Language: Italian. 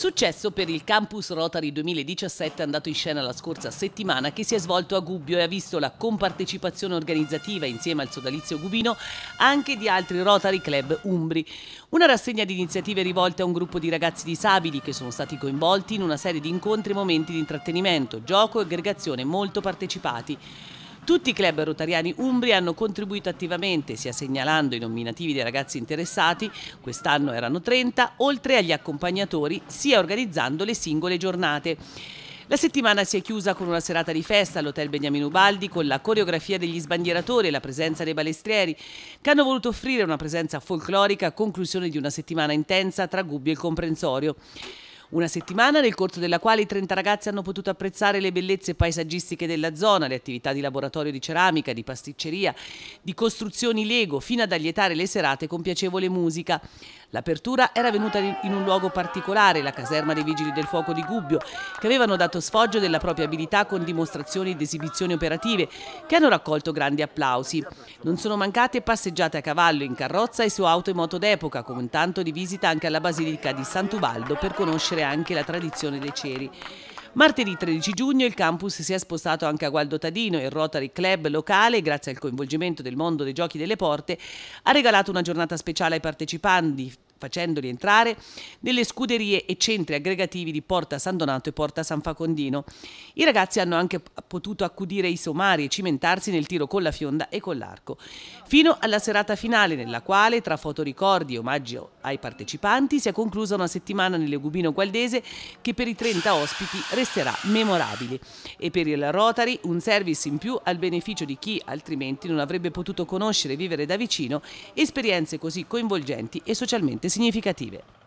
Successo per il Campus Rotary 2017 andato in scena la scorsa settimana che si è svolto a Gubbio e ha visto la compartecipazione organizzativa insieme al sodalizio Gubino anche di altri Rotary Club Umbri. Una rassegna di iniziative rivolte a un gruppo di ragazzi disabili che sono stati coinvolti in una serie di incontri e momenti di intrattenimento, gioco e aggregazione molto partecipati. Tutti i club rotariani umbri hanno contribuito attivamente, sia segnalando i nominativi dei ragazzi interessati, quest'anno erano 30, oltre agli accompagnatori, sia organizzando le singole giornate. La settimana si è chiusa con una serata di festa all'Hotel Beniamino Baldi con la coreografia degli sbandieratori e la presenza dei balestrieri, che hanno voluto offrire una presenza folclorica a conclusione di una settimana intensa tra Gubbio e il Comprensorio. Una settimana nel corso della quale i 30 ragazzi hanno potuto apprezzare le bellezze paesaggistiche della zona, le attività di laboratorio di ceramica, di pasticceria, di costruzioni Lego, fino ad allietare le serate con piacevole musica. L'apertura era venuta in un luogo particolare, la caserma dei Vigili del Fuoco di Gubbio, che avevano dato sfoggio della propria abilità con dimostrazioni ed esibizioni operative, che hanno raccolto grandi applausi. Non sono mancate passeggiate a cavallo, in carrozza e su auto e moto d'epoca, con tanto di visita anche alla Basilica di Santubaldo per conoscere vivere anche la tradizione dei ceri. Martedì 13 giugno il campus si è spostato anche a Gualdo Tadino e il Rotary Club locale, grazie al coinvolgimento del mondo dei giochi delle porte, ha regalato una giornata speciale ai partecipanti facendoli entrare nelle scuderie e centri aggregativi di Porta San Donato e Porta San Facondino. I ragazzi hanno anche potuto accudire i somari e cimentarsi nel tiro con la fionda e con l'arco, fino alla serata finale nella quale, tra fotoricordi e omaggio ai partecipanti, si è conclusa una settimana nell'Egubino Gualdese che per i 30 ospiti resterà memorabile e per il Rotary un service in più al beneficio di chi altrimenti non avrebbe potuto conoscere e vivere da vicino esperienze così coinvolgenti e socialmente significative.